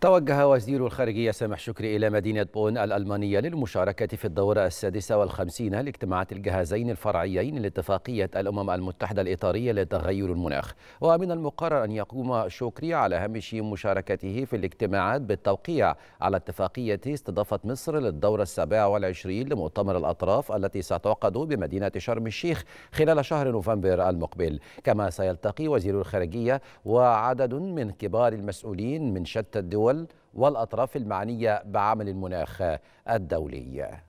توجه وزير الخارجية سامح شكري إلى مدينة بون الألمانية للمشاركة في الدورة السادسة والخمسين لاجتماعات الجهازين الفرعيين لاتفاقية الأمم المتحدة الإطارية لتغير المناخ ومن المقرر أن يقوم شكري على هامش مشاركته في الاجتماعات بالتوقيع على اتفاقية استضافة مصر للدورة السابعة والعشرين لمؤتمر الأطراف التي ستعقد بمدينة شرم الشيخ خلال شهر نوفمبر المقبل كما سيلتقي وزير الخارجية وعدد من كبار المسؤولين من شتى الدول الدول والأطراف المعنية بعمل المناخ الدولي